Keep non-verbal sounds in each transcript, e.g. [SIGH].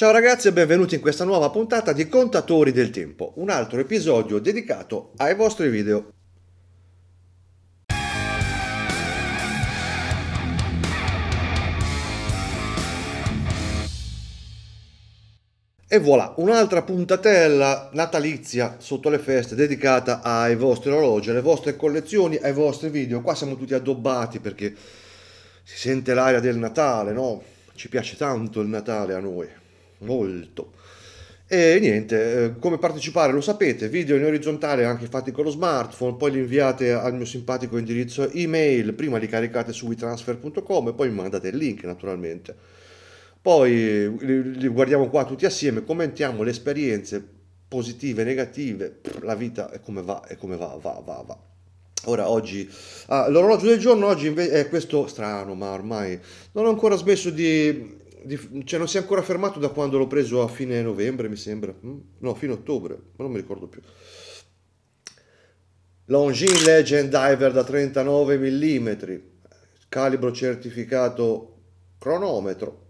Ciao ragazzi e benvenuti in questa nuova puntata di Contatori del Tempo, un altro episodio dedicato ai vostri video. E voilà, un'altra puntatella natalizia sotto le feste dedicata ai vostri orologi, alle vostre collezioni, ai vostri video. Qua siamo tutti addobbati perché si sente l'aria del Natale, no? Ci piace tanto il Natale a noi molto. E niente, eh, come partecipare lo sapete, video in orizzontale anche fatti con lo smartphone, poi li inviate al mio simpatico indirizzo email, prima li caricate su witransfer.com e poi mi mandate il link naturalmente. Poi li guardiamo qua tutti assieme, commentiamo le esperienze positive, negative, la vita è come va, è come va, va, va, va. Ora, oggi, ah, l'orologio del giorno oggi invece è questo strano, ma ormai non ho ancora smesso di cioè non si è ancora fermato da quando l'ho preso a fine novembre, mi sembra. Mm? No, fine ottobre, ma non mi ricordo più. Longines Legend Diver da 39 mm, calibro certificato cronometro,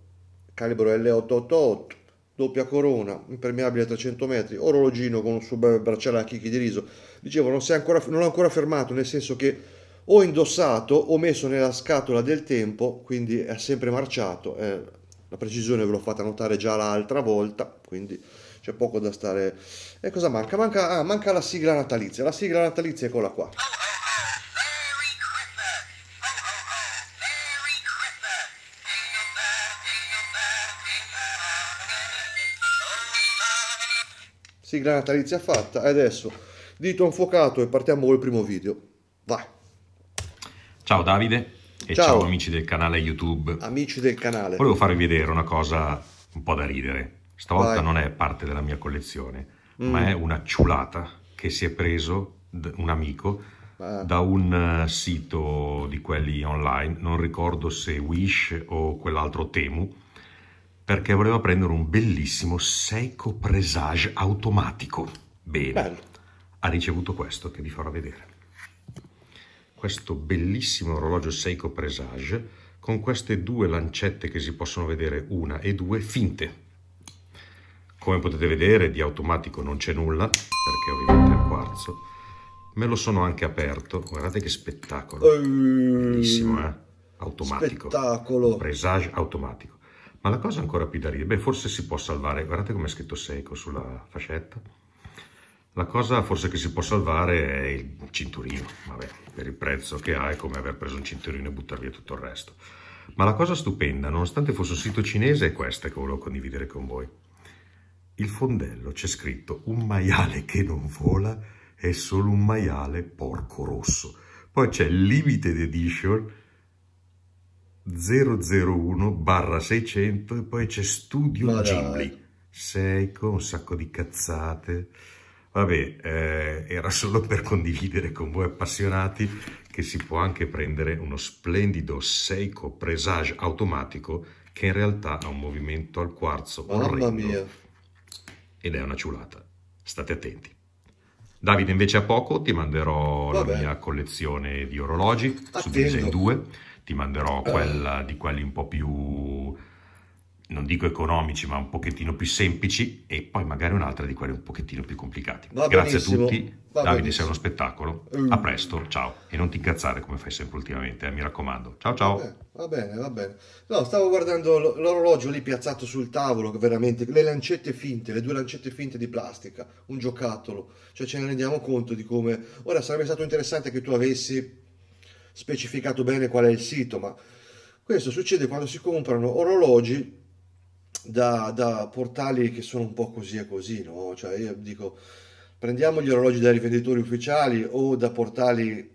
calibro L888, doppia corona, impermeabile a 300 metri, orologino con un suo bracciale a chicchi di riso. Dicevo, non, ancora, non l'ho ancora fermato, nel senso che ho indossato, ho messo nella scatola del tempo, quindi è sempre marciato, eh, la precisione ve l'ho fatta notare già l'altra volta, quindi c'è poco da stare... E cosa manca? Manca, ah, manca la sigla natalizia, la sigla natalizia è quella qua. Sigla natalizia fatta e adesso dito infuocato e partiamo col primo video. Vai! Ciao Davide, e ciao. ciao amici del canale YouTube. Amici del canale. Volevo farvi vedere una cosa un po' da ridere. Stavolta Vai. non è parte della mia collezione, mm. ma è una ciulata che si è preso un amico ah. da un eh, sito di quelli online, non ricordo se Wish o quell'altro Temu, perché voleva prendere un bellissimo Seiko Presage automatico. Bene. Bello. Ha ricevuto questo che vi farò vedere questo bellissimo orologio Seiko Presage con queste due lancette che si possono vedere, una e due, finte. Come potete vedere di automatico non c'è nulla, perché ovviamente è il quarzo. Me lo sono anche aperto, guardate che spettacolo. Bellissimo, eh? Automatico. Spettacolo. Presage automatico. Ma la cosa ancora più da ridere, beh forse si può salvare, guardate come è scritto Seiko sulla fascetta la cosa forse che si può salvare è il cinturino, vabbè, per il prezzo che ha è come aver preso un cinturino e buttare via tutto il resto. Ma la cosa stupenda, nonostante fosse un sito cinese, è questa che volevo condividere con voi. Il fondello c'è scritto un maiale che non vola è solo un maiale porco rosso. Poi c'è limited edition 001 barra 600 e poi c'è studio Ghibli. Sei con un sacco di cazzate. Vabbè, eh, era solo per condividere con voi appassionati che si può anche prendere uno splendido Seiko Presage automatico che in realtà ha un movimento al quarzo Mamma mia. ed è una ciulata. State attenti. Davide invece a poco ti manderò Vabbè. la mia collezione di orologi, Attendo. suddivisa in due, ti manderò eh. quella di quelli un po' più non dico economici, ma un pochettino più semplici e poi magari un'altra di quelle un pochettino più complicate. Va Grazie a tutti, Davide sei uno spettacolo, mm. a presto, ciao e non ti incazzare come fai sempre ultimamente, eh, mi raccomando, ciao ciao. Va bene, va bene, va bene. No, stavo guardando l'orologio lì piazzato sul tavolo, veramente, le lancette finte, le due lancette finte di plastica, un giocattolo, cioè ce ne rendiamo conto di come... Ora sarebbe stato interessante che tu avessi specificato bene qual è il sito, ma... Questo succede quando si comprano orologi da, da, portali che sono un po' così e così, no? Cioè io dico, prendiamo gli orologi dai rivenditori ufficiali o da portali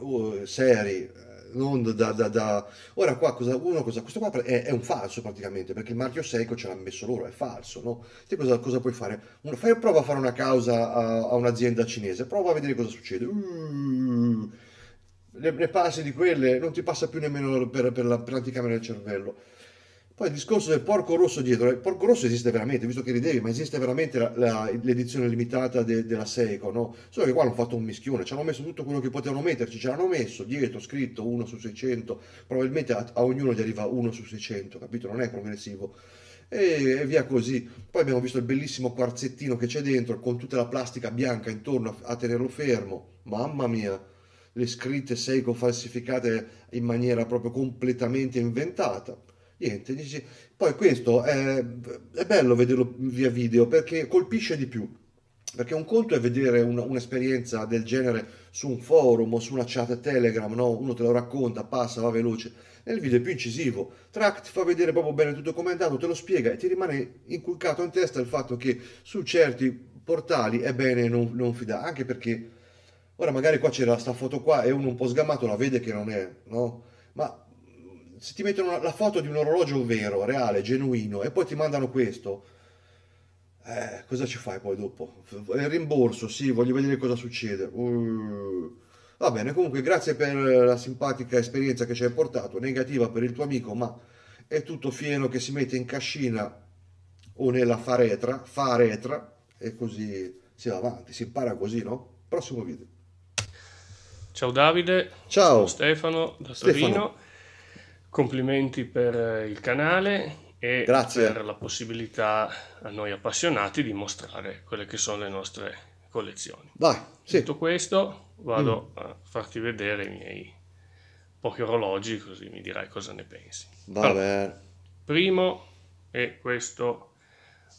uh, seri, eh, non da, da, da... Ora qua cosa, uno cosa, questo qua è, è, un falso praticamente, perché il marchio Seiko ce l'ha messo loro, è falso, no? Te cosa, cosa puoi fare? Uno, fai, prova a fare una causa a, a un'azienda cinese, prova a vedere cosa succede. Uh, ne, ne passi di quelle, non ti passa più nemmeno per, per, la, per l'anticamera del cervello poi il discorso del porco rosso dietro, il porco rosso esiste veramente, visto che ridevi, ma esiste veramente la, la, l'edizione limitata de, della Seiko, no? Solo che qua hanno fatto un mischione, ci hanno messo tutto quello che potevano metterci, ce l'hanno messo dietro scritto 1 su 600, probabilmente a, a ognuno gli arriva 1 su 600, capito? Non è progressivo e via così. Poi abbiamo visto il bellissimo quarzettino che c'è dentro con tutta la plastica bianca intorno a, tenerlo fermo. Mamma mia, le scritte Seiko falsificate in maniera proprio completamente inventata niente, dici... Poi questo è, è bello vederlo via video perché colpisce di più perché un conto è vedere un, un'esperienza del genere su un forum o su una chat Telegram, no? uno te lo racconta, passa, va veloce. Nel video è più incisivo. Track ti fa vedere proprio bene tutto come è andato, te lo spiega e ti rimane inculcato in testa il fatto che su certi portali è bene non, non fidare, anche perché ora magari qua c'era sta foto qua e uno un po' sgamato la vede che non è, no? Ma se ti mettono la foto di un orologio vero, reale, genuino, e poi ti mandano questo, eh, cosa ci fai poi dopo? Il rimborso, sì, voglio vedere cosa succede. Uh, va bene, comunque grazie per la simpatica esperienza che ci hai portato, negativa per il tuo amico, ma è tutto fieno che si mette in cascina o nella faretra, faretra, e così si va avanti, si impara così, no? Prossimo video. Ciao Davide. Ciao Stefano da Stefano complimenti per eh, il canale e Grazie. per la possibilità a noi appassionati di mostrare quelle che sono le nostre collezioni. Dai, sì. Detto questo, vado mm. a farti vedere i miei pochi orologi, così mi dirai cosa ne pensi. Va allora, Primo è questo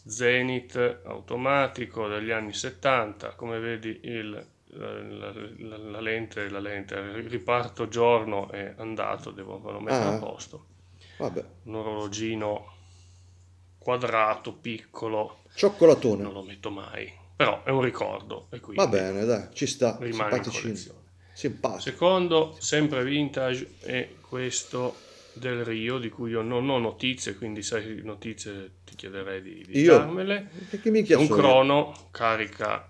Zenith automatico degli anni 70, come vedi il la, la, la, lente, la lente, riparto giorno e andato, devo mettere ah, a posto. Vabbè. Un orologino quadrato, piccolo. Cioccolatone. Non lo metto mai, però è un ricordo. E quindi Va bene, dai, ci sta. Rimane Simpaticino. Simpatico. Secondo, sempre vintage, è questo del Rio di cui io non ho notizie, quindi sai notizie ti chiederei di, di darmele. Che minchia un crono carica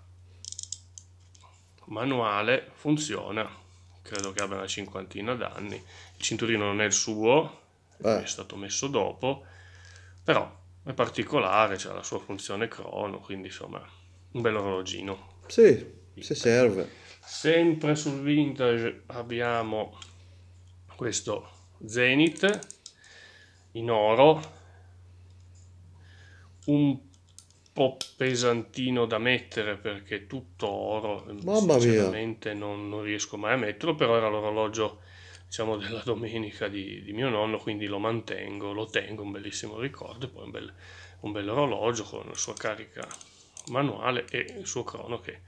manuale funziona credo che abbia una cinquantina d'anni il cinturino non è il suo eh. è stato messo dopo però è particolare c'è la sua funzione crono quindi insomma un bel orologino sì se serve sempre sul vintage abbiamo questo Zenith in oro un po' pesantino da mettere perché tutto oro, mm, Mamma sinceramente non, non, riesco mai a metterlo, però era l'orologio diciamo [LAUGHS] della domenica di, di, mio nonno, quindi lo mantengo, lo tengo, un bellissimo ricordo, e poi un bel, un bel orologio con la sua carica manuale e il suo crono che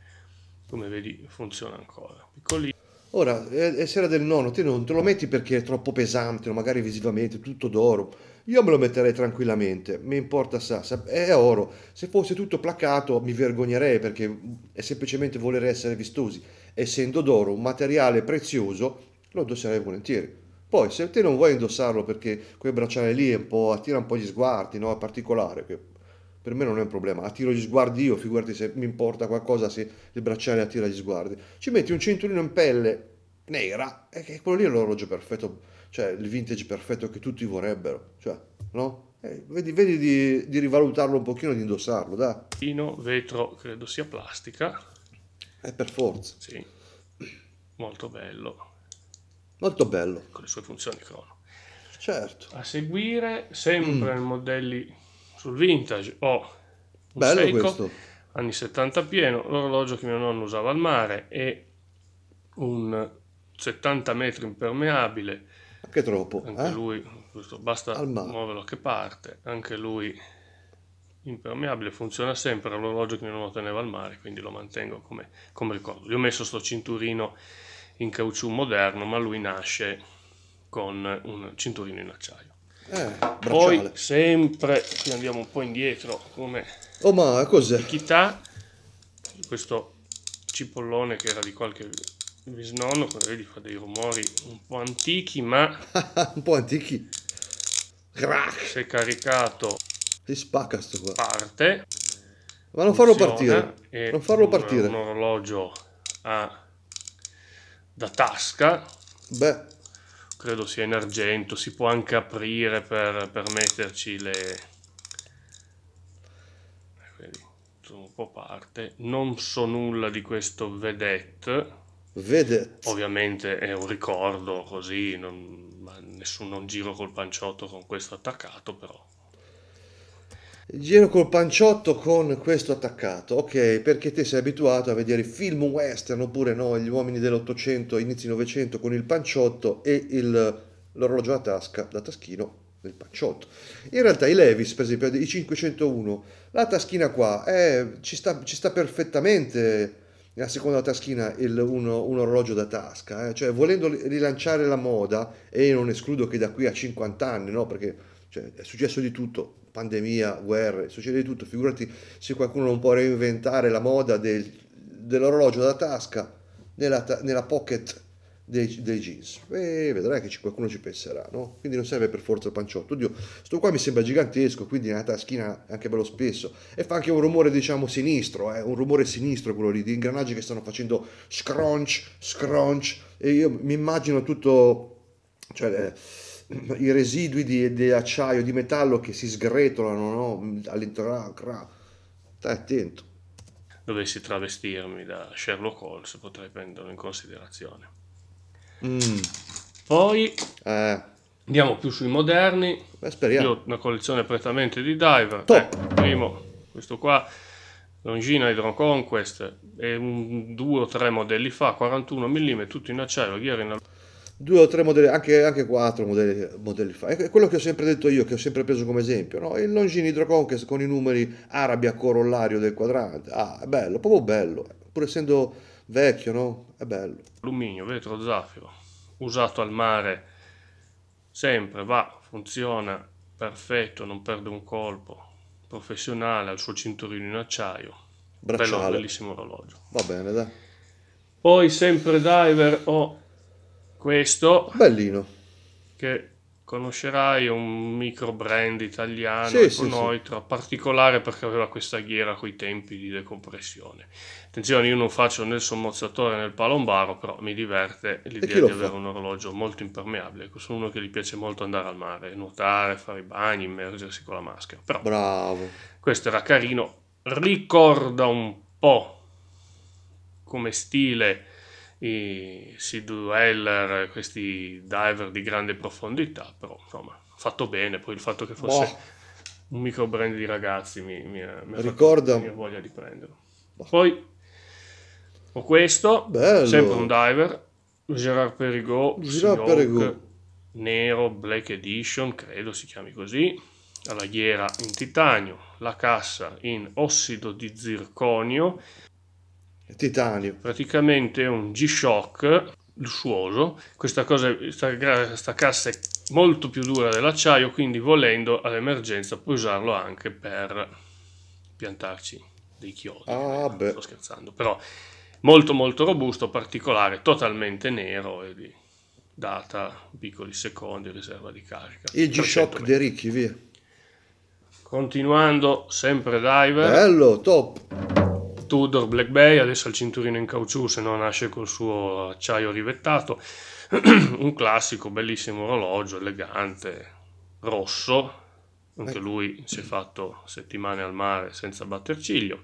come vedi funziona ancora. Piccolino. Ora, è, è sera del nonno, te non te lo metti perché è troppo pesante, magari visivamente, tutto d'oro io me lo metterei tranquillamente, mi importa sa, è oro. Se fosse tutto placato mi vergognerei perché è semplicemente voler essere vistosi. Essendo d'oro un materiale prezioso, lo indosserei volentieri. Poi se te non vuoi indossarlo perché quel bracciale lì è un po', attira un po' gli sguardi, no? È particolare, che per me non è un problema. Attiro gli sguardi io, figurati se mi importa qualcosa se il bracciale attira gli sguardi. Ci metti un cinturino in pelle nera, e quello lì è l'orologio perfetto cioè il vintage perfetto che tutti vorrebbero, cioè, no? Eh, vedi, vedi di, di, rivalutarlo un pochino, di indossarlo, da. Pino, vetro, credo sia plastica. È per forza. Sì, molto bello. Molto bello. Con le sue funzioni crono. Certo. A seguire, sempre mm. modelli sul vintage, ho oh, un bello Seiko, questo. anni 70 pieno, l'orologio che mio nonno usava al mare e un 70 metri impermeabile che troppo. Anche eh? lui, basta muoverlo che parte, anche lui impermeabile, funziona sempre, l'orologio che non lo teneva al mare, quindi lo mantengo come, come ricordo. Gli ho messo sto cinturino in caucciù moderno, ma lui nasce con un cinturino in acciaio. Eh, Poi sempre, qui andiamo un po' indietro, come oh, ma cos'è? Chità, questo cipollone che era di qualche il bisnonno, quello lì fa dei rumori un po' antichi, ma... [LAUGHS] un po' antichi? Crack! Se caricato... Si spacca sto qua. Parte. Ma non farlo partire. Non farlo un, partire. Un orologio a... da tasca. Beh. Credo sia in argento, si può anche aprire per, per metterci le... Quindi, un po' parte. Non so nulla di questo vedette Vedet. Ovviamente è un ricordo così, non, nessuno non giro col panciotto con questo attaccato però. Giro col panciotto con questo attaccato, ok, perché te sei abituato a vedere film western oppure no, gli uomini dell'Ottocento, inizi Novecento con il panciotto e il, l'orologio da tasca, da taschino nel panciotto. In realtà i Levis, per esempio, i 501, la taschina qua eh, ci, sta, ci sta perfettamente nella seconda taschina il, uno, un orologio da tasca, eh? cioè volendo rilanciare la moda, e non escludo che da qui a 50 anni, no? perché cioè, è successo di tutto, pandemia, guerre, succede di tutto, figurati se qualcuno non può reinventare la moda del, dell'orologio da tasca nella, nella pocket dei, dei jeans e vedrai che qualcuno ci penserà, no? Quindi non serve per forza il panciotto. Oddio, sto qua mi sembra gigantesco, quindi nella taschina è anche bello spesso e fa anche un rumore, diciamo, sinistro, eh? un rumore sinistro quello lì, di ingranaggi che stanno facendo scrunch, scrunch e io mi immagino tutto, cioè... Eh, i residui di, di, acciaio, di metallo che si sgretolano no? all'interno. Ah, Stai attento. Dovessi travestirmi da Sherlock Holmes potrei prenderlo in considerazione. Mm. Poi eh. andiamo più sui moderni. Beh, speriamo. Io ho una collezione prettamente di diver. Eh, primo, questo qua, Longina Hydro Conquest, è un, due o tre modelli fa, 41 mm, tutto in acciaio, ghiera in due o tre modelli, anche, anche quattro modelli, modelli, fa. È quello che ho sempre detto io, che ho sempre preso come esempio, no? il Longini Conquest con i numeri arabi a corollario del quadrante. Ah, è bello, proprio bello, pur essendo Vecchio, no? È bello. Alluminio, vetro, zaffiro, usato al mare, sempre va, funziona, perfetto, non perde un colpo, professionale, al suo cinturino in acciaio. Bracciale. Bello, bellissimo orologio. Va bene, dai. Poi sempre Diver ho questo. Bellino. Che conoscerai un micro brand italiano sì, sì, Noitra, sì. particolare perché aveva questa ghiera con i tempi di decompressione. Attenzione, io non faccio né il sommozzatore né il palombaro, però mi diverte l'idea di avere un orologio molto impermeabile. Ecco, sono uno che gli piace molto andare al mare, nuotare, fare i bagni, immergersi con la maschera. Però Bravo. Questo era carino, ricorda un po' come stile i sea dueller, questi diver di grande profondità, però insomma, fatto bene, poi il fatto che fosse boh. un micro brand di ragazzi mi, mi, mi ricorda la mia voglia di prenderlo. Boh. Poi ho questo, Bello. sempre un diver, Gerard Perrigo, Gerard Perrigo. nero, Black Edition, credo si chiami così, la ghiera in titanio, la cassa in ossido di zirconio, titanio. Praticamente un G-Shock lussuoso. Questa, cosa, questa cassa è molto più dura dell'acciaio, quindi volendo all'emergenza puoi usarlo anche per piantarci dei chiodi. Ah, beh. Sto scherzando, però molto molto robusto, particolare, totalmente nero e di data piccoli secondi, riserva di carica. Il G-Shock di ricchi, via. Continuando, sempre diver. Bello, top. Tudor Black Bay, adesso ha il cinturino in caucciù, se no nasce col suo acciaio rivettato, [CLEARS THROAT] un classico bellissimo orologio, elegante, rosso, anche eh. lui si è fatto settimane al mare senza batter ciglio.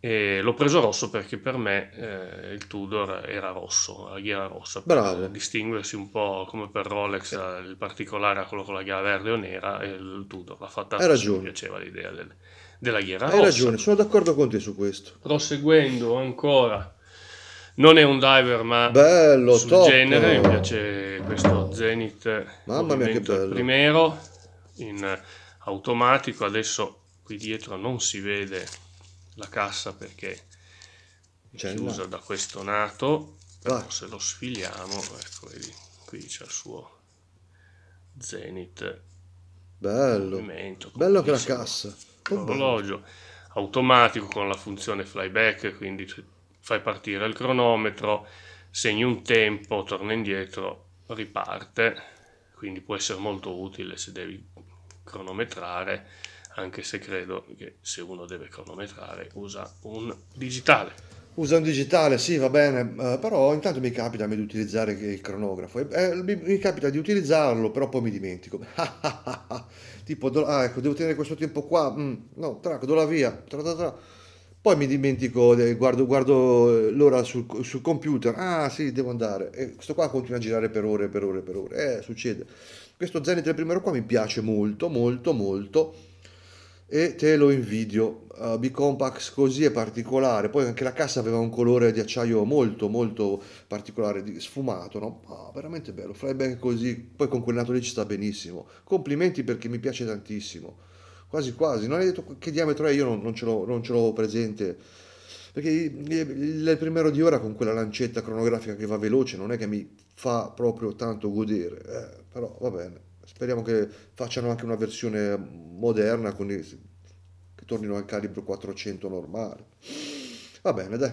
E l'ho preso rosso perché per me eh, il Tudor era rosso, la ghiera rossa, per Bravo. distinguersi un po' come per Rolex il particolare a quello con la ghiera verde o nera, e il Tudor l'ha fatta, mi piaceva l'idea del, della ghiera Hai rossa. ragione, sono d'accordo con te su questo. Proseguendo ancora, non è un diver, ma bello, sul top. genere mi piace questo Zenith. Mamma mia, che bello! Primero in automatico, adesso qui dietro non si vede la cassa perché è chiusa da questo nato. Però ah. se lo sfiliamo, ecco vedi, qui c'è il suo Zenith. Bello, bello che la cassa l'orologio automatico con la funzione flyback, quindi fai partire il cronometro, segni un tempo, torna indietro, riparte, quindi può essere molto utile se devi cronometrare, anche se credo che se uno deve cronometrare usa un digitale. Usa un digitale, sì, va bene, eh, però intanto mi capita di utilizzare il cronografo, eh, eh, mi, mi capita di utilizzarlo, però poi mi dimentico. [LAUGHS] Ah, ah, ah, tipo, do, ah, ecco, devo tenere questo tempo qua, mm, no, trac, do la via, tra, tra, tra. Poi mi dimentico, guardo, guardo eh, l'ora sul, sul, computer, ah sì, devo andare. E questo qua continua a girare per ore, per ore, per ore. Eh, succede. Questo Zenith del primo qua mi piace molto, molto, molto e te lo invidio. Uh, B-Compax così è particolare, poi anche la cassa aveva un colore di acciaio molto molto particolare, sfumato, no? Ah, veramente bello, flyback così, poi con quel nato lì ci sta benissimo. Complimenti perché mi piace tantissimo, quasi quasi, non hai detto che diametro è, io non, non ce l'ho presente, perché il primero di ora con quella lancetta cronografica che va veloce non è che mi fa proprio tanto godere, eh, però va bene speriamo che facciano anche una versione moderna con i, che tornino al calibro 400 normale. Va bene, dai.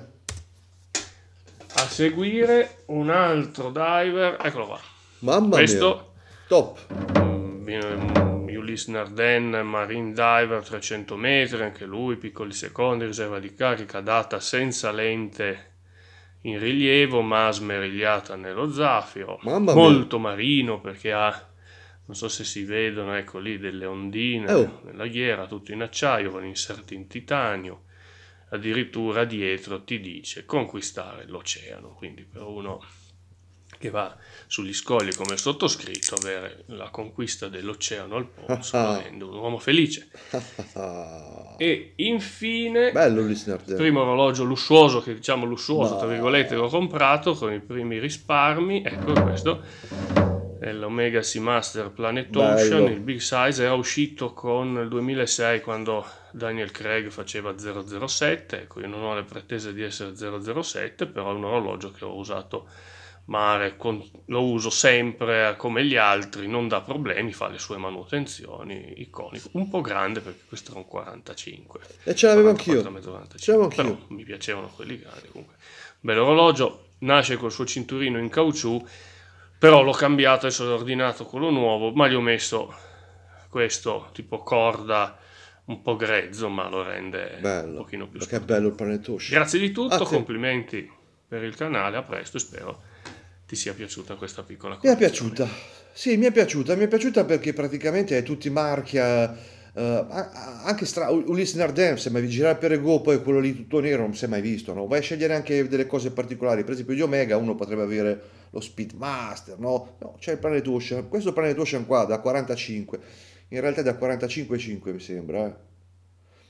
A seguire un altro diver, eccolo qua. Mamma Questo... mia. Top. New mm, mm, Listener Den, Marine Diver 300 metri, anche lui, piccoli secondi, riserva di carica, data senza lente in rilievo ma smerigliata nello zaffiro, Mamma molto mia. marino perché ha non so se si vedono, ecco lì delle ondine oh. nella ghiera, tutto in acciaio, con inserti in titanio, addirittura dietro ti dice conquistare l'oceano, quindi per uno che va sugli scogli come sottoscritto, avere la conquista dell'oceano al polso, avendo [LAUGHS] un uomo felice. [LAUGHS] e infine, il primo orologio lussuoso, che diciamo lussuoso, no. tra virgolette, l'ho comprato con i primi risparmi, ecco questo l'Omega Seamaster Planet Ocean, Bello. il Big Size, era uscito con il 2006 quando Daniel Craig faceva 007, ecco io non ho le pretese di essere 007, però è un orologio che ho usato mare, con, lo uso sempre eh, come gli altri, non dà problemi, fa le sue manutenzioni, iconico, un po' grande perché questo era un 45. E ce l'avevo anch'io. 95, ce mi piacevano quelli grandi comunque. Bell'orologio, nasce col suo cinturino in caucciù però l'ho cambiato, e sono ordinato quello nuovo, ma gli ho messo questo tipo corda un po' grezzo, ma lo rende bello, un pochino più Che bello il panettoce. Grazie di tutto, ah, complimenti sì. per il canale, a presto e spero ti sia piaciuta questa piccola cosa. Mi è piaciuta, sì, mi è piaciuta, mi è piaciuta perché praticamente è tutti marchia eh, anche stra- Ulisse Nardin, se mai vi girare per Ego, poi quello lì tutto nero non si è mai visto, no? Vai a scegliere anche delle cose particolari, per esempio di Omega uno potrebbe avere lo Speedmaster, no? no c'è il Planet Ocean, questo Planet Ocean qua da 45, in realtà è da 45,5 mi sembra, eh?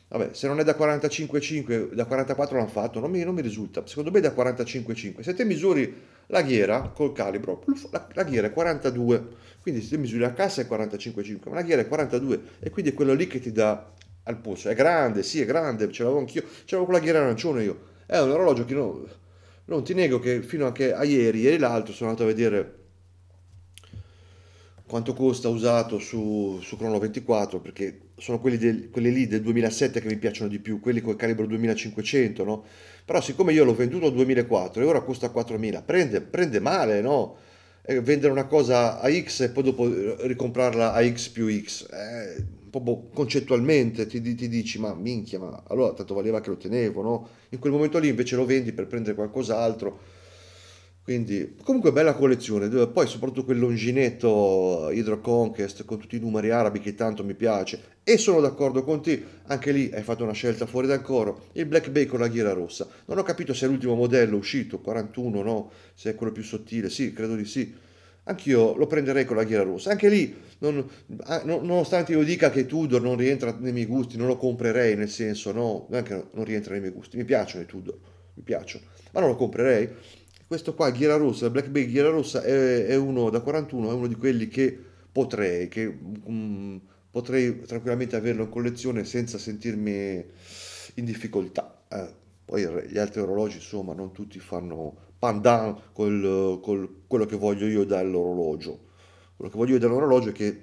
Vabbè, se non è da 45,5, da 44 l'hanno fatto, non mi, non mi, risulta. Secondo me è da 45,5. Se te misuri la ghiera col calibro, la, la ghiera è 42, quindi se te misuri la cassa è 45,5, ma la ghiera è 42 e quindi è quello lì che ti dà al polso. È grande, sì, è grande, ce l'avevo anch'io, ce l'avevo con la ghiera arancione io. È un orologio che no, non ti nego che fino anche a ieri, ieri l'altro, sono andato a vedere quanto costa usato su, su Crono 24 perché sono quelli, del, quelli, lì del 2007 che mi piacciono di più, quelli col calibro 2500, no? Però siccome io l'ho venduto a 2004 e ora costa 4000, prende, prende male, no? E vendere una cosa a X e poi dopo eh, ricomprarla a X più X, eh, proprio concettualmente ti, ti, dici, ma minchia, ma allora tanto valeva che lo tenevo, no? In quel momento lì invece lo vendi per prendere qualcos'altro quindi, comunque bella collezione, poi soprattutto quell'onginetto eh, Hydro Conquest con tutti i numeri arabi che tanto mi piace. E sono d'accordo con te, anche lì hai fatto una scelta fuori dal coro, il Black Bay con la ghiera rossa. Non ho capito se è l'ultimo modello uscito, 41 no, se è quello più sottile, sì, credo di sì. Anch'io lo prenderei con la ghiera rossa. Anche lì, non, ah, nonostante io dica che Tudor non rientra nei miei gusti, non lo comprerei, nel senso no, non non rientra nei miei gusti, mi piacciono i Tudor, mi piacciono, ma non lo comprerei questo qua, ghiera rossa, Black Bay ghiera rossa, è, è, uno da 41, è uno di quelli che potrei, che um, potrei tranquillamente averlo in collezione senza sentirmi in difficoltà. Eh, poi gli altri orologi, insomma, non tutti fanno pandan con quello che voglio io dall'orologio. Quello che voglio io dall'orologio è che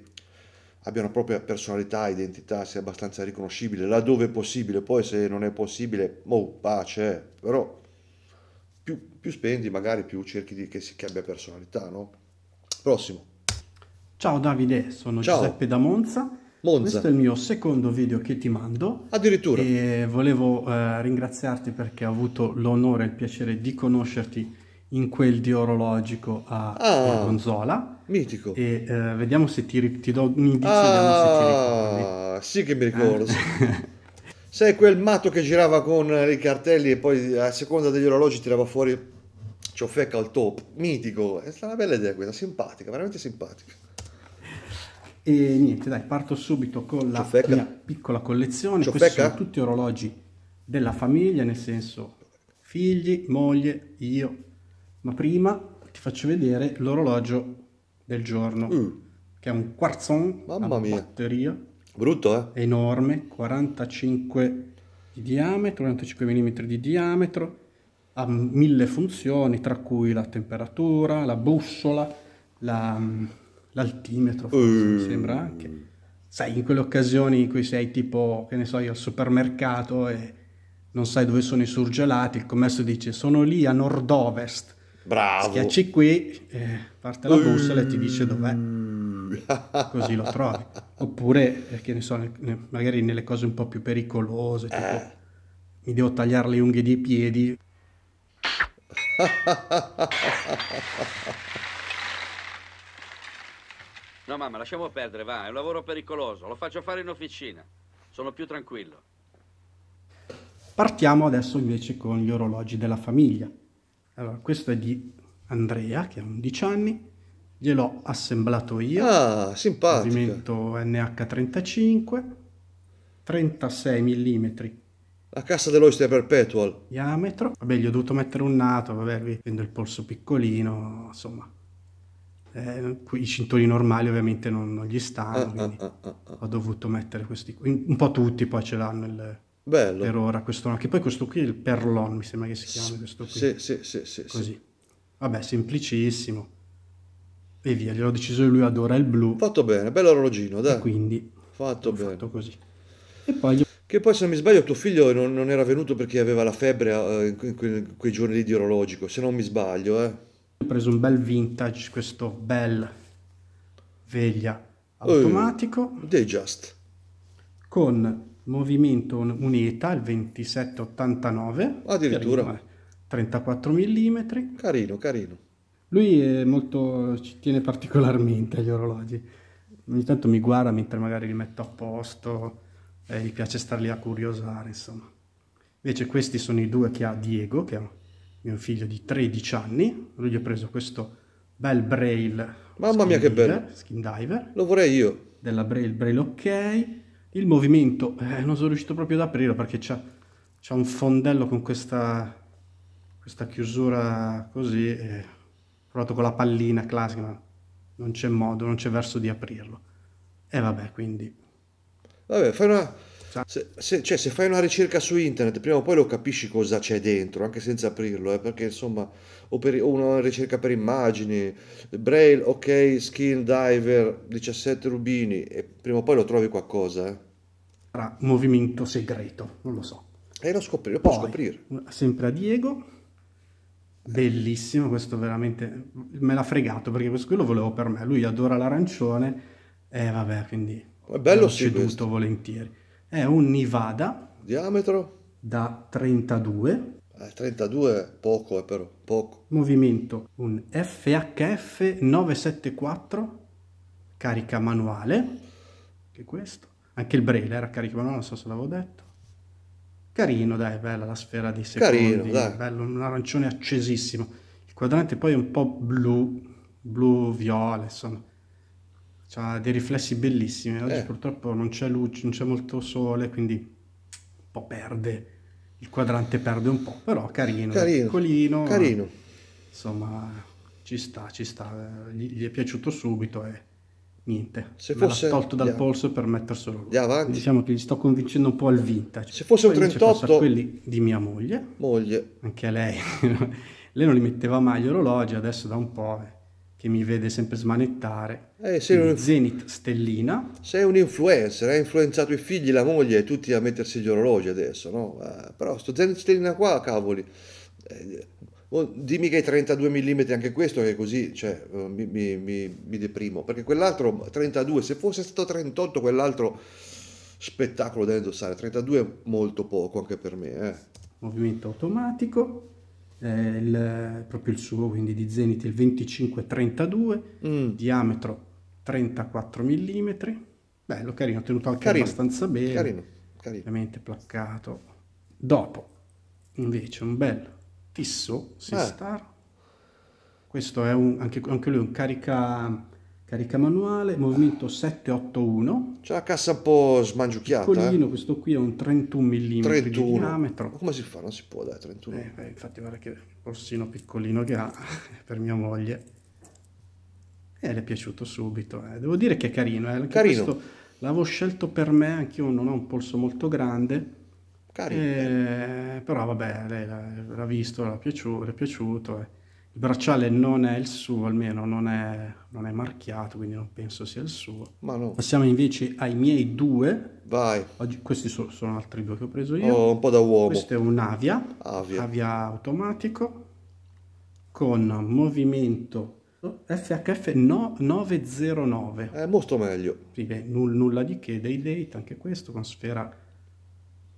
abbia una propria personalità, identità, sia abbastanza riconoscibile, laddove è possibile. Poi se non è possibile, oh, pace, eh. però più, più spendi magari più cerchi di, che, si, che abbia personalità, no? Prossimo. Ciao Davide, sono Ciao. Giuseppe da Monza. Monza. Questo è il mio secondo video che ti mando. Addirittura. E volevo eh, ringraziarti perché ho avuto l'onore e il piacere di conoscerti in quel di orologico a ah, Gonzola. Mitico. E eh, vediamo se ti, ti do un indizio. Ah, sì che mi ricordo. Eh. [LAUGHS] Sei quel matto che girava con i cartelli e poi a seconda degli orologi tirava fuori ciofecca al top, mitico. È stata una bella idea questa, simpatica, veramente simpatica. E niente, dai, parto subito con la ciofecca. mia piccola collezione. Ciofecca? sono tutti orologi della famiglia, nel senso figli, moglie, io. Ma prima ti faccio vedere l'orologio del giorno, mm. che è un quarzon, Mamma mia. batteria Brutto, eh? Enorme, 45 di diametro, 45 mm di diametro, ha mille funzioni, tra cui la temperatura, la bussola, la, mm, l'altimetro, mi ehm. sembra anche. Sai, in quelle occasioni in cui sei tipo, che ne so io, al supermercato e non sai dove sono i surgelati, il commercio dice sono lì a nord-ovest. Bravo. Schiacci qui, eh, parte la bussola uh. e ti dice dov'è. Google, [LAUGHS] così lo trovi. Oppure, eh, che ne so, magari nelle cose un po' più pericolose, tipo eh. mi devo tagliare le unghie dei piedi. [LAUGHS] No mamma, lasciamo perdere, va, è un lavoro pericoloso, lo faccio fare in officina, sono più tranquillo. Partiamo adesso invece con gli orologi della famiglia. Allora, questo è di Andrea, che ha 11 anni, gliel'ho assemblato io. Ah, simpatico. Movimento NH35, 36 mm. La cassa dell'Oyster Perpetual. Diametro. Vabbè, gli ho dovuto mettere un nato, vabbè, prendo il polso piccolino, insomma. Eh, I cinturoni normali ovviamente non, non gli stanno, ah ah, ah, ah, ah, ho dovuto mettere questi qui. Un po' tutti poi ce l'hanno il, Bello. per ora questo no. Che poi questo qui è il Perlon, mi sembra che si chiami questo qui. Sì, sì, sì. sì Così. Sì. Vabbè, semplicissimo e via, gliel'ho deciso lui adora il blu. Fatto bene, bello orologino, dai. E quindi fatto bene. Fatto così. E poi gli... Che poi se non mi sbaglio tuo figlio non, non era venuto perché aveva la febbre eh, in, que, in quei giorni lì di orologico, se non mi sbaglio, eh. Ho preso un bel vintage, questo bel veglia eh, automatico. Uh, just. Con movimento Uneta, il 2789. Addirittura. 34 eh. mm. Carino, carino. Lui è molto, ci tiene particolarmente agli orologi. Ogni tanto mi guarda mentre magari li metto a posto, e gli piace starli a curiosare, insomma. Invece questi sono i due che ha Diego, che è mio figlio di 13 anni. Lui gli ha preso questo bel Braille. Mamma mia che bello! Skin Diver. Lo vorrei io. Della Braille, Braille ok. Il movimento, eh, non sono riuscito proprio ad aprirlo perché c'è un fondello con questa, questa chiusura così... Eh provato con la pallina classica, ma non c'è modo, non c'è verso di aprirlo. E vabbè, quindi... Vabbè, fai una... Se, se, cioè, se fai una ricerca su internet, prima o poi lo capisci cosa c'è dentro, anche senza aprirlo, eh, perché insomma, o, per, o, una ricerca per immagini, Braille, ok, Skin Diver, 17 rubini, e prima o poi lo trovi qualcosa. Eh. Sarà movimento segreto, non lo so. E lo scopri, lo puoi scoprire. Sempre a Diego, bellissimo, questo veramente me l'ha fregato perché questo qui lo volevo per me, lui adora l'arancione e eh, vabbè, quindi è bello sì, ceduto questo. volentieri. È un Nivada. Diametro? Da 32. Eh, 32 è poco è eh, però, poco. Movimento un FHF 974, carica manuale, che questo. Anche il Braille era carica manuale, non so se l'avevo detto Carino, dai, bella la sfera di secondi. Carino, dai. Bello, un arancione accesissimo. Il quadrante poi è un po' blu, blu-viola, insomma. Ha dei riflessi bellissimi. Oggi eh. purtroppo non c'è luce, non c'è molto sole, quindi un po' perde. Il quadrante perde un po', però carino. Carino. Piccolino, carino. insomma, ci sta, ci sta. Gli, gli è piaciuto subito e niente. Se me fosse, tolto dal yeah. polso per metterselo lui. Yeah, diciamo che gli sto convincendo un po' al vintage. Se fosse Poi un 38... quelli di mia moglie. Moglie. Anche lei. [LAUGHS] lei non li metteva mai gli orologi, adesso da un po' che mi vede sempre smanettare. Eh, sei un... Zenith Stellina. Sei un influencer, hai influenzato i figli, la moglie e tutti a mettersi gli orologi adesso, no? Eh, però sto Zenith Stellina qua, cavoli eh, Oh, dimmi che hai 32 mm anche questo, che così cioè, eh, mi, mi, mi, deprimo. Perché quell'altro 32, se fosse stato 38, quell'altro spettacolo da indossare. 32 è molto poco anche per me. Eh. Movimento automatico, il, proprio il suo, quindi di Zenith il 25-32, mm. diametro 34 mm. Bello, carino, tenuto anche carino, abbastanza bene. Carino, carino. Ovviamente placcato. Dopo, invece, un bello Tisso, Sistar. Eh. Questo è un, anche, anche, lui un carica, carica manuale, movimento 781. C'è la cassa un po' smangiucchiata. Piccolino, eh? questo qui è un 31 mm 31. di diametro. Ma come si fa? Non si può, dai, 31. Eh, beh, infatti guarda che orsino piccolino che ha [LAUGHS] per mia moglie. E eh, le è piaciuto subito. Eh. Devo dire che è carino. Eh. carino. l'avevo scelto per me, anche io non ho un polso molto grande Carino. Eh, però vabbè, lei l'ha, l'ha visto, l'ha piaciuto, le piaciuto. Eh. Il bracciale non è il suo, almeno non è, non è, marchiato, quindi non penso sia il suo. Ma no. Passiamo invece ai miei due. Vai. Oggi, questi so, sono altri due che ho preso io. Oh, un po' da uomo. Questo è un Avia, Avia, Avia automatico, con movimento FHF 909. È molto meglio. Sì, beh, nulla di che, dei late, anche questo, con sfera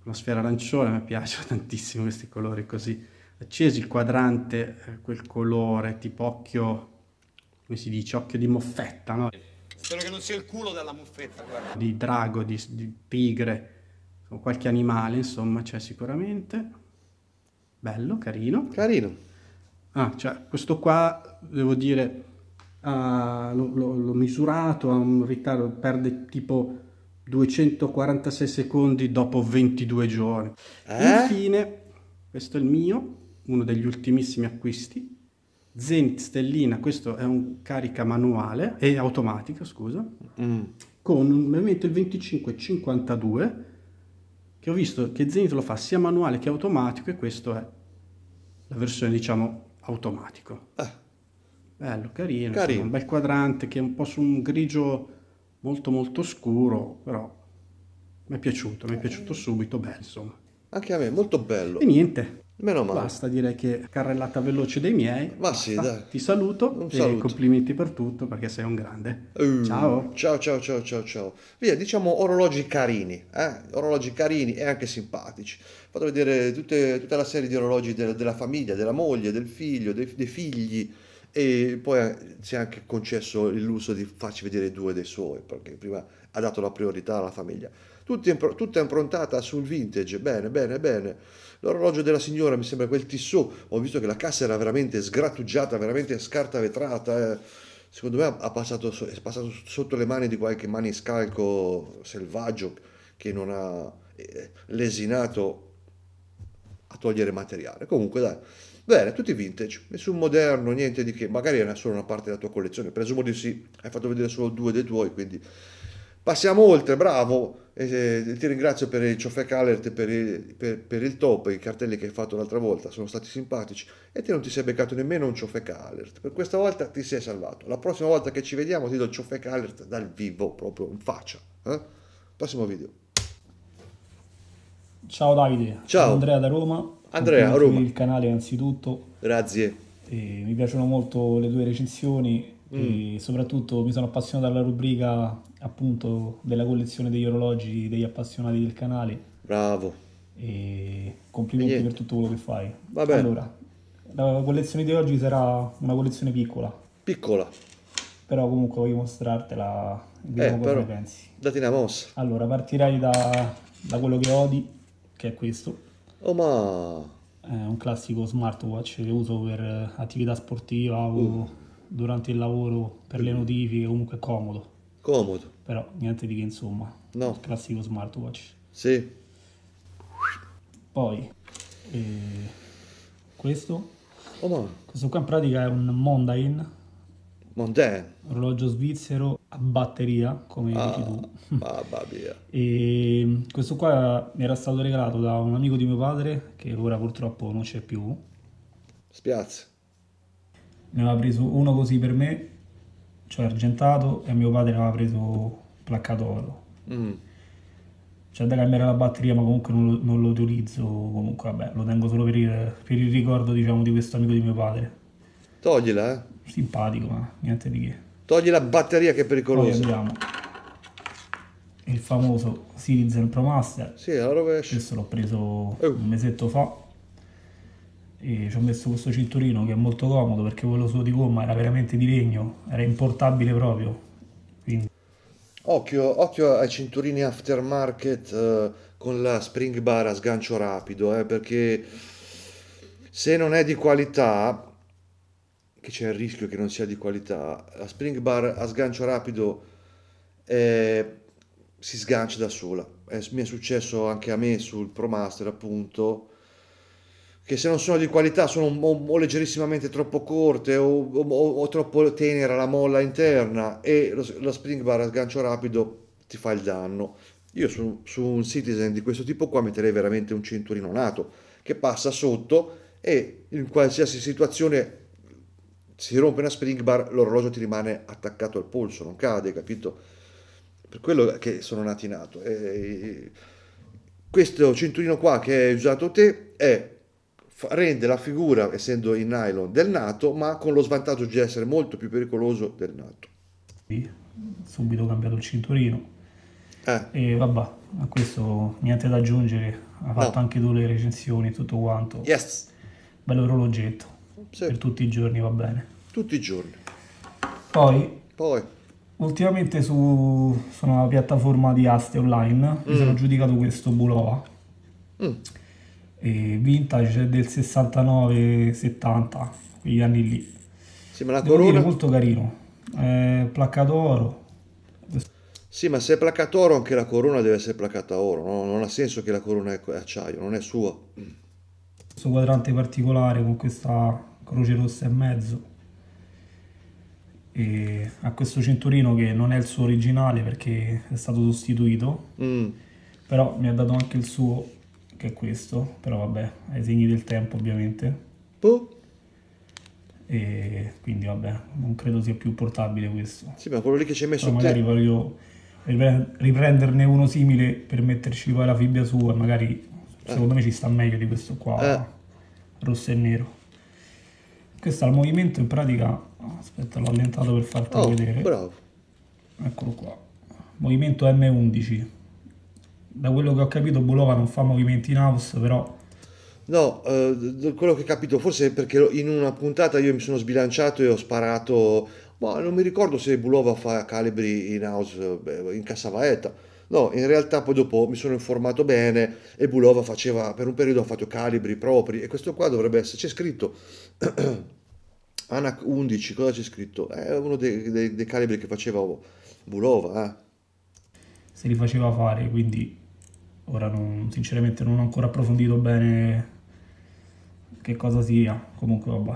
la sfera arancione, mi piacciono [LAUGHS] tantissimo questi colori così accesi, il quadrante, eh, quel colore tipo occhio, come si dice, occhio di moffetta, no? Spero che non sia il culo della moffetta, guarda. Di drago, di, di tigre, o qualche animale, insomma, c'è sicuramente. Bello, carino. Carino. Ah, cioè, questo qua, devo dire, uh, l'ho misurato, ha un ritardo, perde tipo 246 secondi dopo 22 giorni. Eh? Infine, questo è il mio, uno degli ultimissimi acquisti. Zenit Stellina, questo è un carica manuale e automatica, scusa, mm. con un movimento il 2552 che ho visto che Zenit lo fa sia manuale che automatico e questa è la versione diciamo automatico. Eh. Bello, carino, carino. un bel quadrante che è un po' su un grigio molto molto scuro, però mi è piaciuto, mi è piaciuto subito, beh insomma. Anche a me, molto bello. E niente. Meno male. Basta dire che carrellata veloce dei miei. Ma basta. sì, dai. Ti saluto Un e saluto. complimenti per tutto perché sei un grande. Uh, ciao. Ciao, ciao, ciao, ciao, ciao. Via, diciamo orologi carini, eh? Orologi carini e anche simpatici. Fate vedere tutte, tutta la serie di orologi de- della famiglia, della moglie, del figlio, dei, dei figli e poi si è anche concesso il lusso di farci vedere due dei suoi, perché prima ha dato la priorità alla famiglia. Tutti, tutta improntata sul vintage, bene, bene, bene. L'orologio della signora mi sembra quel tissot, ho visto che la cassa era veramente sgrattugiata, veramente scarta vetrata. Eh. Secondo me ha passato, è passato sotto le mani di qualche maniscalco selvaggio che non ha eh, lesinato a togliere materiale. Comunque dai, Bene, tutti vintage, nessun moderno, niente di che, magari è solo una parte della tua collezione, presumo di sì, hai fatto vedere solo due dei tuoi, quindi passiamo oltre, bravo, eh, ti ringrazio per il ciofec alert, per il, per, per il top, i cartelli che hai fatto l'altra volta, sono stati simpatici e te non ti sei beccato nemmeno un ciofec alert, per questa volta ti sei salvato, la prossima volta che ci vediamo ti do il ciofec alert dal vivo, proprio in faccia. Eh? Prossimo video. Ciao Davide, ciao Andrea da Roma. Andrea, a Roma. il canale innanzitutto. Grazie. E eh, mi piacciono molto le tue recensioni mm. e soprattutto mi sono appassionato alla rubrica appunto della collezione degli orologi degli appassionati del canale. Bravo. E complimenti e per tutto quello che fai. Va bene. Allora, la collezione di oggi sarà una collezione piccola. Piccola. Però comunque voglio mostrartela, vediamo eh, cosa però, ne pensi. Dati una mossa. Allora, partirai da, da quello che odi, che è questo. Oh ma... È un classico smartwatch che uso per eh, attività sportiva o uh. durante il lavoro, per le mm. notifiche, comunque comodo. Comodo. Però niente di che insomma. No. Il classico smartwatch. Sì. Poi, eh, questo. Oh ma... Questo qua in pratica è un Mondain Montaigne. Orologio svizzero a batteria, come ah, dici tu. [LAUGHS] Mamma mia. e mm, questo qua mi era stato regalato da un amico di mio padre, che ora purtroppo non c'è più. Spiazza. Ne aveva preso uno così per me, cioè argentato, e mio padre ne aveva preso placcato oro. Mm. C'è da cambiare la batteria, ma comunque non lo, non lo utilizzo. Comunque, vabbè, lo tengo solo per il, per il ricordo, diciamo, di questo amico di mio padre. Toglila, eh simpatico, ma niente di che. Togli la batteria che è pericolosa. Poi abbiamo il famoso Citizen Pro Master. Sì, alla rovescia. Questo l'ho preso oh. un mesetto fa. E ci ho messo questo cinturino che è molto comodo perché quello suo di gomma era veramente di legno, era importabile proprio. Quindi... Occhio, occhio ai cinturini aftermarket eh, con la spring bar a sgancio rapido, eh, perché se non è di qualità che c'è il rischio che non sia di qualità. La spring bar a sgancio rapido eh, si sgancia da sola. Eh, mi è successo anche a me sul Pro Master, appunto, che se non sono di qualità sono o, o leggerissimamente troppo corte o, o, o, troppo tenera la molla interna e lo, la spring bar a sgancio rapido ti fa il danno. Io su, su un Citizen di questo tipo qua metterei veramente un cinturino nato che passa sotto e in qualsiasi situazione si rompe una spring bar, l'orologio ti rimane attaccato al polso, non cade, capito? Per quello che sono nati nato. E questo cinturino qua che hai usato te è, rende la figura, essendo in nylon, del nato, ma con lo svantaggio di essere molto più pericoloso del nato. Subito ho cambiato il cinturino. Eh. E vabbè, a questo niente da aggiungere. Ha fatto no. anche tu le recensioni e tutto quanto. Yes. Bello orologetto sì. per tutti i giorni va bene. Tutti i giorni. Poi, Poi. ultimamente su, su, una piattaforma di aste online mi sono mm. giudicato questo Bulova. Mm. vintage del 69-70, quegli anni lì. Sì, ma la Devo corona... molto carino. È eh, placcato oro. Sì, ma se è placcato oro anche la corona deve essere placcata oro, no? non ha senso che la corona è acciaio, non è sua. Questo quadrante particolare con questa croce rossa e mezzo e a questo cinturino che non è il suo originale perché è stato sostituito mm. però mi ha dato anche il suo che è questo però vabbè ai segni del tempo ovviamente Puh. Boh. e quindi vabbè non credo sia più portabile questo sì ma quello lì che ci hai messo però magari te... voglio riprenderne uno simile per metterci poi la fibbia sua magari secondo eh. me ci sta meglio di questo qua eh. rosso e nero questo è il movimento in pratica... Aspetta, l'ho allentato per fartelo oh, vedere. Bravo. Eccolo qua. Movimento M11. Da quello che ho capito Bulova non fa movimenti in house, però... No, eh, quello che ho capito forse è perché in una puntata io mi sono sbilanciato e ho sparato, ma non mi ricordo se Bulova fa calibri in house, in cassavaetta. No, in realtà poi dopo mi sono informato bene e Bulova faceva, per un periodo ha fatto calibri propri e questo qua dovrebbe esserci scritto. [CLEARS THROAT] Anak 11, cosa c'è scritto? È uno dei, dei, dei calibri che faceva Bulova. Eh. Se li faceva fare, quindi ora non, sinceramente non ho ancora approfondito bene che cosa sia. Comunque, vabbè,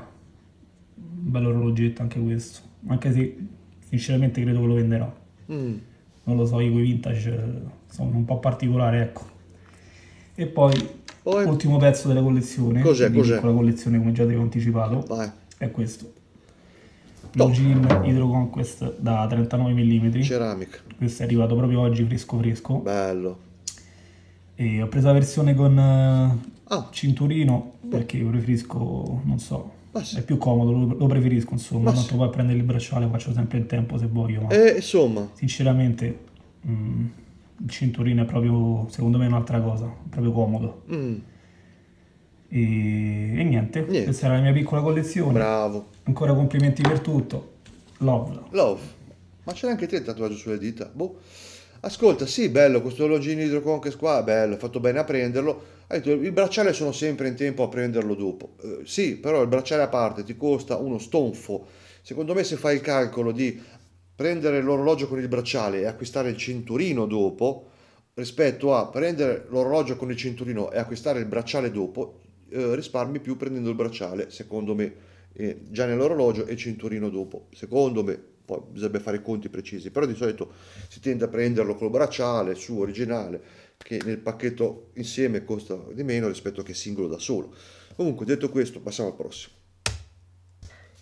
un bello orologetto anche questo. Anche se sinceramente credo che lo venderà. Mm. Non lo so, io quei vintage eh, sono un po' particolari, ecco. E poi, poi... ultimo pezzo della collezione. Cos'è? Cos'è? La collezione, come già ti avevo anticipato. Vai è questo. Login Hydro Conquest da 39 mm. Ceramic Questo è arrivato proprio oggi fresco fresco. Bello. E ho preso la versione con eh, ah. cinturino Beh. Mm. perché preferisco, non so, ah, sì. È più comodo, lo, preferisco, insomma. Ma ah, tanto sì. poi a prendere il bracciale faccio sempre in tempo se voglio. Ma eh, insomma. Sinceramente, mh, mm, il cinturino è proprio, secondo me, un'altra cosa. È proprio comodo. Mm. E, e niente, niente, questa era la mia piccola collezione. Bravo. Ancora complimenti per tutto. Love. Love. Ma c'era anche te il tatuaggio sulle dita. Boh. Ascolta, sì, bello, questo orologino idroconches qua, bello, hai fatto bene a prenderlo. Hai detto, il bracciale sono sempre in tempo a prenderlo dopo. Eh, sì, però il bracciale a parte ti costa uno stonfo. Secondo me se fai il calcolo di prendere l'orologio con il bracciale e acquistare il cinturino dopo, rispetto a prendere l'orologio con il cinturino e acquistare il bracciale dopo, eh, risparmi più prendendo il bracciale, secondo me, eh, già nell'orologio e cinturino dopo, secondo me, poi bisogna fare i conti precisi, però di solito si tende a prenderlo col bracciale, su originale, che nel pacchetto insieme costa di meno rispetto che singolo da solo. Comunque, detto questo, passiamo al prossimo.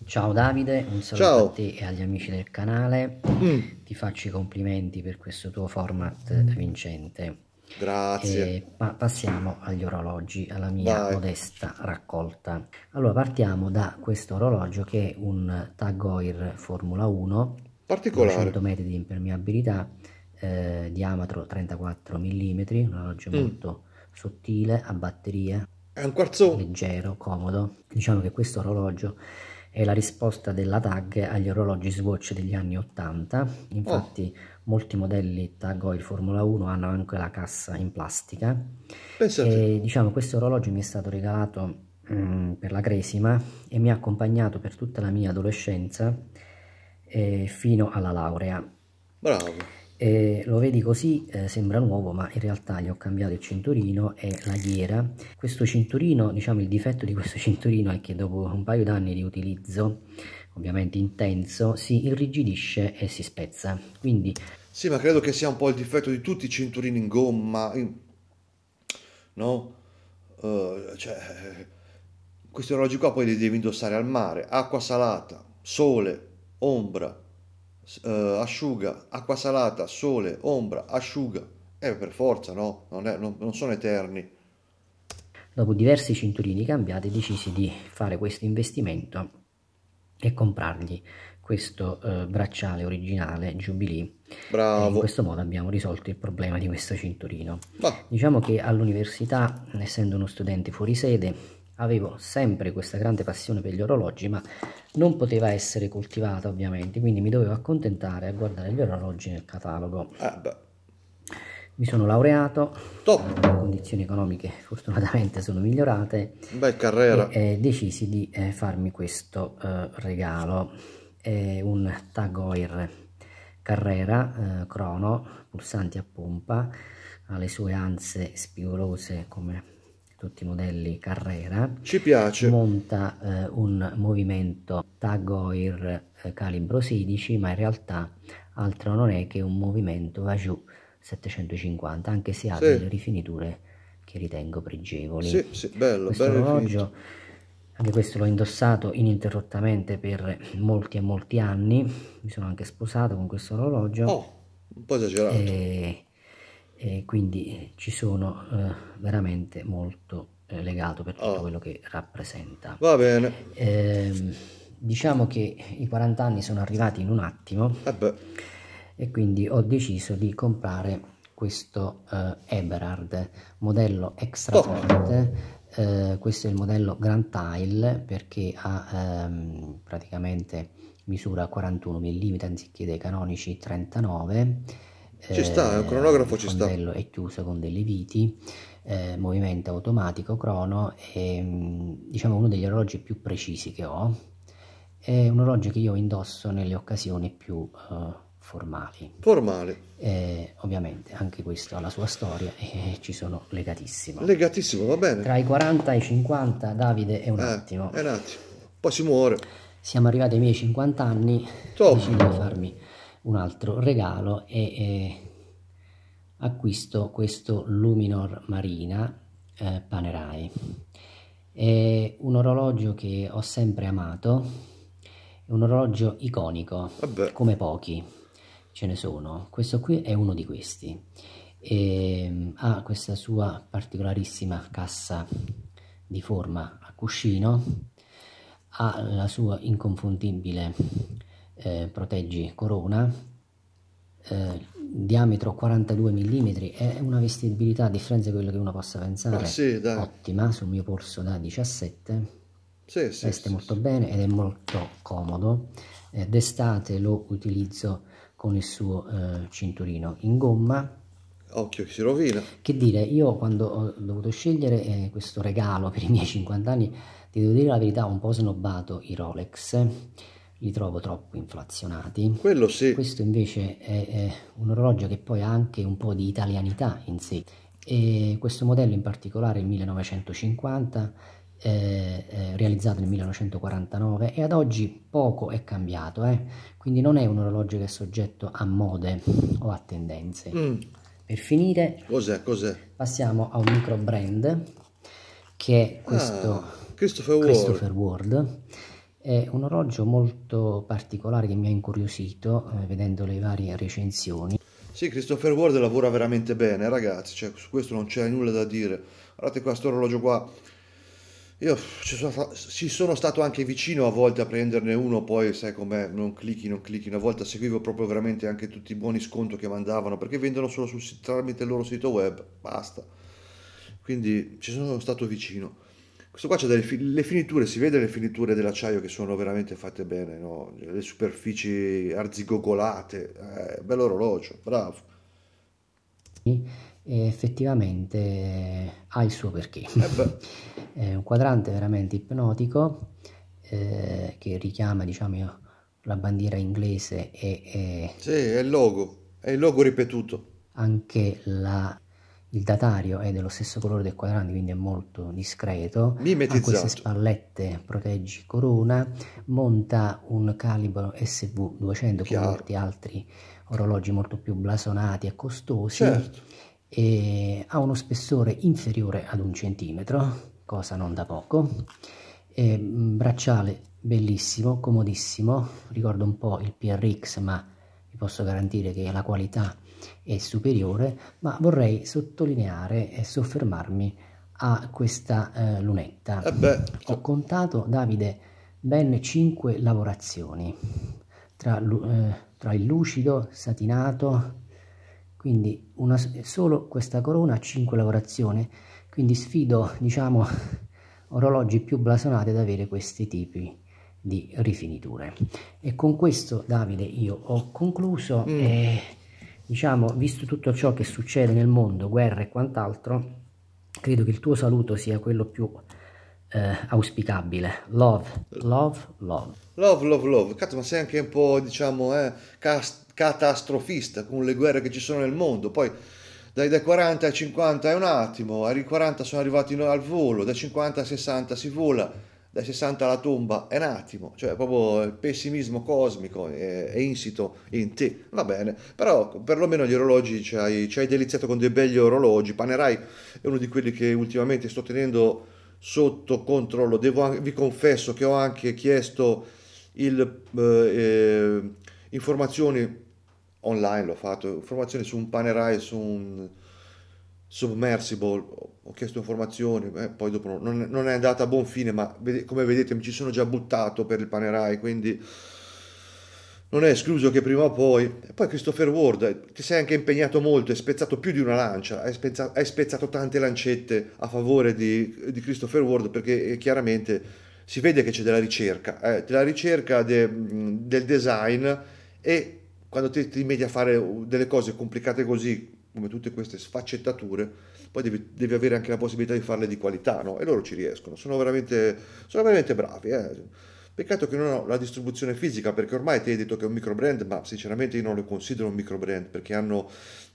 Ciao Davide, un saluto Ciao. a te e agli amici del canale. Mm. Ti faccio i complimenti per questo tuo format vincente. Grazie. E pa passiamo agli orologi, alla mia Vai. modesta raccolta. Allora partiamo da questo orologio che è un Tag Heuer Formula 1, particolare, 100 metri di impermeabilità, eh, diametro 34 mm, un orologio mm. molto sottile, a batteria, è un quarzo leggero, comodo. Diciamo che questo orologio è la risposta della Tag agli orologi Swatch degli anni 80, infatti... Oh molti modelli tag oil Formula 1 hanno anche la cassa in plastica. Pensate. E, diciamo, questo orologio mi è stato regalato mh, mm, per la cresima e mi ha accompagnato per tutta la mia adolescenza eh, fino alla laurea. Bravo. E lo vedi così, eh, sembra nuovo, ma in realtà gli ho cambiato il cinturino e la ghiera. Questo cinturino, diciamo il difetto di questo [LAUGHS] cinturino è che dopo un paio d'anni di utilizzo, ovviamente intenso, si irrigidisce e si spezza. Quindi sì, ma credo che sia un po' il difetto di tutti i cinturini in gomma, in... no? Uh, cioè, questi orologi qua poi li devi indossare al mare, acqua salata, sole, ombra, uh, asciuga, acqua salata, sole, ombra, asciuga. Eh, per forza, no? non, è, non, non sono eterni. Dopo diversi cinturini cambiati decisi di fare questo investimento e comprargli questo eh, bracciale originale Jubilee. Bravo. in questo modo abbiamo risolto il problema di questo cinturino. Bah. Diciamo che all'università, essendo uno studente fuori sede, avevo sempre questa grande passione per gli orologi, ma non poteva essere coltivata ovviamente, quindi mi dovevo accontentare a guardare gli orologi nel catalogo. Ah, mi sono laureato, Top. le condizioni economiche fortunatamente sono migliorate Beh, e eh, decisi di eh, farmi questo eh, regalo è un Tag Heuer Carrera eh, crono, pulsanti a pompa, ha le sue anse spigolose come tutti i modelli Carrera. Ci piace. Monta eh, un movimento Tag Heuer eh, calibro 16, ma in realtà altro non è che un movimento Vajou 750, anche se ha sì. delle rifiniture che ritengo pregevoli. Sì, sì, bello, Questo bello orologio anche questo l'ho indossato ininterrottamente per molti e molti anni mi sono anche sposato con questo orologio oh, un po' esagerato e, e quindi ci sono eh, veramente molto eh, legato per tutto oh. quello che rappresenta va bene eh, diciamo che i 40 anni sono arrivati in un attimo eh e quindi ho deciso di comprare questo eh, Eberhard modello extra oh. forte oh eh, questo è il modello Grand Tile perché ha ehm, praticamente misura 41 mm anziché dei canonici 39 ci eh, sta, è un cronografo ci sta. Il modello è chiuso con delle viti, eh, movimento automatico, crono, è mm, diciamo uno degli orologi più precisi che ho. È un orologio che io indosso nelle occasioni più eh, formali. Formali. Eh, ovviamente anche questo ha la sua storia e ci sono legatissimo. Legatissimo, va bene. Tra i 40 e i 50 Davide è un eh, attimo. È un attimo, poi si muore. Siamo arrivati ai miei 50 anni, Top. decido di farmi un altro regalo e eh, acquisto questo Luminor Marina eh, Panerai. È un orologio che ho sempre amato, è un orologio iconico, Vabbè. come pochi ce ne sono, questo qui è uno di questi, e, ehm, ha questa sua particolarissima cassa di forma a cuscino, ha la sua inconfondibile eh, proteggi corona, eh, diametro 42 mm, è una vestibilità a differenza di quello che uno possa pensare, ah, sì, ottima, sul mio corso da 17 sì, sì, veste sì, molto sì. bene ed è molto comodo. Eh, d'estate lo utilizzo con il suo eh, cinturino in gomma. Occhio che si rovina. Che dire, io quando ho dovuto scegliere eh, questo regalo per i miei 50 anni, ti devo dire la verità, ho un po' snobbato i Rolex, li trovo troppo inflazionati. Quello sì. Questo invece è, è un orologio che poi ha anche un po' di italianità in sé. E questo modello in particolare, il 1950, eh, eh realizzato nel 1949 e ad oggi poco è cambiato, eh? quindi non è un orologio che è soggetto a mode o a tendenze. Mm. Per finire, cos'è, cos'è? passiamo a un micro brand che è questo ah, Christopher, Christopher World. World. È un orologio molto particolare che mi ha incuriosito eh, vedendo le varie recensioni. Sì, Christopher Ward lavora veramente bene, ragazzi, cioè, su questo non c'è nulla da dire. Guardate questo orologio qua, io ci sono, stato anche vicino a volte a prenderne uno, poi sai com'è, non clicchi, non clicchi. Una volta seguivo proprio veramente anche tutti i buoni sconto che mandavano, perché vendono solo sul, tramite il loro sito web, basta. Quindi ci sono stato vicino. Questo qua c'è delle le finiture, si vede le finiture dell'acciaio che sono veramente fatte bene, no? le superfici arzigogolate, eh, bello orologio, bravo. E effettivamente eh, ha il suo perché. Eh [LAUGHS] È un quadrante veramente ipnotico eh, che richiama, diciamo, la bandiera inglese e... e sì, è il logo, è il logo ripetuto. Anche la, il datario è dello stesso colore del quadrante, quindi è molto discreto. Ha queste spallette proteggi corona, monta un calibro SV200 Chiaro. con molti altri orologi molto più blasonati e costosi. Certo. E ha uno spessore inferiore ad un centimetro cosa non da poco. E, bracciale bellissimo, comodissimo, ricordo un po' il PRX ma vi posso garantire che la qualità è superiore, ma vorrei sottolineare e soffermarmi a questa eh, lunetta. Eh Ho contato, Davide, ben 5 lavorazioni tra, eh, tra il lucido, satinato, quindi una, solo questa corona ha 5 lavorazioni quindi sfido, diciamo, [LAUGHS] orologi più blasonati ad avere questi tipi di rifiniture. E con questo, Davide, io ho concluso. Mm. E, diciamo, visto tutto ciò che succede nel mondo, guerra e quant'altro, credo che il tuo saluto sia quello più eh, auspicabile. Love, love, love. Love, love, love. Cazzo, ma sei anche un po', diciamo, eh, cast- catastrofista con le guerre che ci sono nel mondo. Poi dai, dai 40 ai 50 è un attimo, ai 40 sono arrivati al volo, dai 50 ai 60 si vola, dai 60 alla tomba è un attimo, cioè proprio il pessimismo cosmico è, è insito in te, va bene, però perlomeno gli orologi ci hai, ci hai deliziato con dei begli orologi, Panerai è uno di quelli che ultimamente sto tenendo sotto controllo, Devo, anche, vi confesso che ho anche chiesto il, eh, eh, informazioni online l'ho fatto, informazioni su un panerai, su un submersible, ho chiesto informazioni, eh, poi dopo non, non, è andata a buon fine, ma come vedete mi ci sono già buttato per il panerai, quindi non è escluso che prima o poi... E poi Christopher Ward, eh, ti sei anche impegnato molto, è spezzato più di una lancia, hai spezzato, spezzato, tante lancette a favore di, di Christopher Ward perché eh, chiaramente si vede che c'è della ricerca, eh, della ricerca de, del design e quando ti, ti metti a fare delle cose complicate così, come tutte queste sfaccettature, poi devi, devi, avere anche la possibilità di farle di qualità, no? E loro ci riescono, sono veramente, sono veramente bravi, eh? Peccato che non ho la distribuzione fisica, perché ormai ti hai detto che è un micro brand, ma sinceramente io non lo considero un micro brand, perché hanno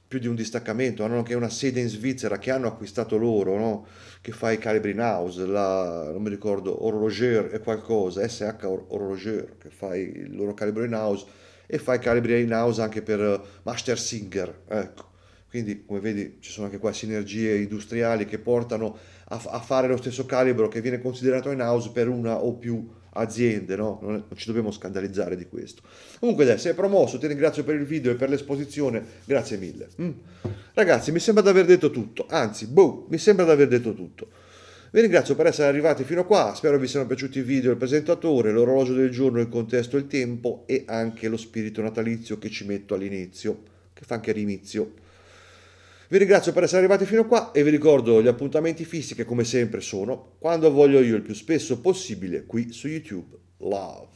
più di un distaccamento, hanno anche una sede in Svizzera che hanno acquistato loro, no? che fa i calibri in house, la, non mi ricordo, Orologer e qualcosa, SH Orologer, che fa il loro calibro in house, e fa i calibri in house anche per eh, Master Singer. Ecco. Quindi, come vedi, ci sono anche qua sinergie industriali che portano a, a fare lo stesso calibro che viene considerato in house per una o più aziende, no? non, non, ci dobbiamo scandalizzare di questo. Comunque dai, sei promosso, ti ringrazio per il video e per l'esposizione, grazie mille. Mm. Ragazzi, mi sembra di aver detto tutto, anzi, boh, mi sembra di aver detto tutto. Vi ringrazio per essere arrivati fino a qua, spero vi siano piaciuti i video, il presentatore, l'orologio del giorno, il contesto, il tempo e anche lo spirito natalizio che ci metto all'inizio, che fa anche rinizio. Vi ringrazio per essere arrivati fino a qua e vi ricordo gli appuntamenti fissi che come sempre sono quando voglio io il più spesso possibile qui su YouTube. Love.